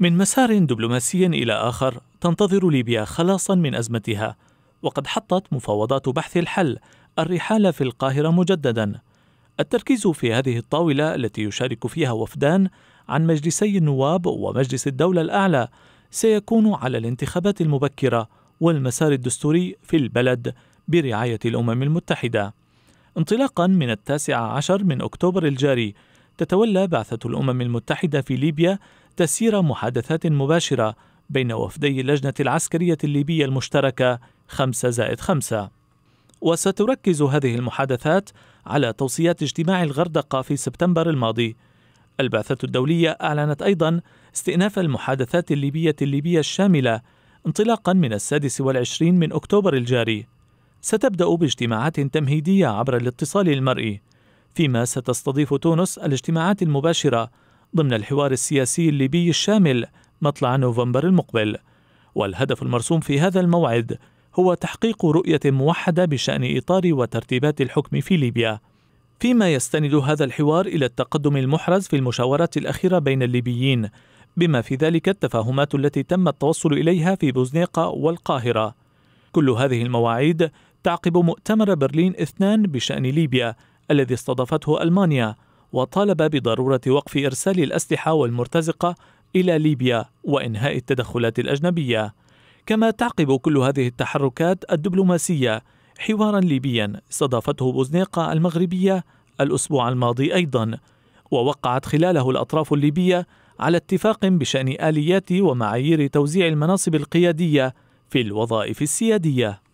من مسار دبلوماسي إلى آخر تنتظر ليبيا خلاصا من أزمتها وقد حطت مفاوضات بحث الحل الرحالة في القاهرة مجددا التركيز في هذه الطاولة التي يشارك فيها وفدان عن مجلسي النواب ومجلس الدولة الأعلى سيكون على الانتخابات المبكرة والمسار الدستوري في البلد برعاية الأمم المتحدة انطلاقا من التاسع عشر من أكتوبر الجاري تتولى بعثة الأمم المتحدة في ليبيا تسيير محادثات مباشرة بين وفدي اللجنة العسكرية الليبية المشتركة 5 زائد 5 وستركز هذه المحادثات على توصيات اجتماع الغردقة في سبتمبر الماضي البعثة الدولية أعلنت أيضا استئناف المحادثات الليبية الليبية الشاملة انطلاقا من السادس والعشرين من أكتوبر الجاري ستبدأ باجتماعات تمهيدية عبر الاتصال المرئي فيما ستستضيف تونس الاجتماعات المباشرة ضمن الحوار السياسي الليبي الشامل مطلع نوفمبر المقبل والهدف المرسوم في هذا الموعد هو تحقيق رؤية موحدة بشأن إطار وترتيبات الحكم في ليبيا فيما يستند هذا الحوار إلى التقدم المحرز في المشاورات الأخيرة بين الليبيين بما في ذلك التفاهمات التي تم التوصل إليها في بوزنيقة والقاهرة كل هذه المواعيد تعقب مؤتمر برلين اثنان بشأن ليبيا الذي استضافته ألمانيا وطالب بضرورة وقف إرسال الأسلحة والمرتزقة إلى ليبيا وإنهاء التدخلات الأجنبية كما تعقب كل هذه التحركات الدبلوماسية حوارا ليبيا استضافته بوزنيقة المغربية الأسبوع الماضي أيضا ووقعت خلاله الأطراف الليبية على اتفاق بشأن آليات ومعايير توزيع المناصب القيادية في الوظائف السياديه